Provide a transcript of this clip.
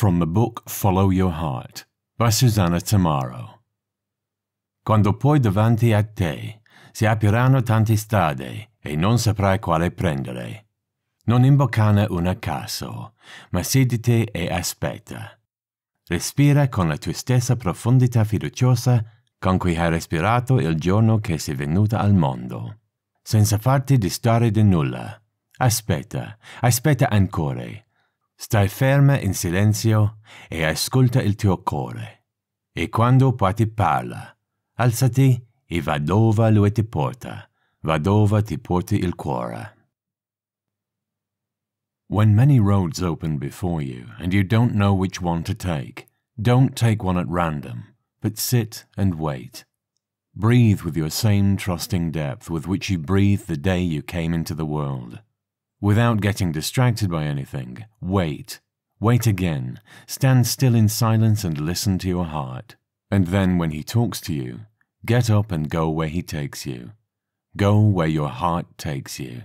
From the book Follow Your Heart by Susanna Tamaro. Quando poi davanti a te si apriranno tante strade e non saprai quale prendere, non imboccane una caso, ma sediti e aspetta. Respira con la tua stessa profondità fiduciosa con cui hai respirato il giorno che sei venuta al mondo, senza farti distrarre di nulla. Aspetta, aspetta ancora Stai ferma in silenzio e ascolta il tuo cuore. E quando poi ti parla, alzati e va dove lui ti porta, va dove ti porti il cuore. When many roads open before you and you don't know which one to take, don't take one at random, but sit and wait. Breathe with your same trusting depth with which you breathed the day you came into the world. Without getting distracted by anything, wait. Wait again. Stand still in silence and listen to your heart. And then when he talks to you, get up and go where he takes you. Go where your heart takes you.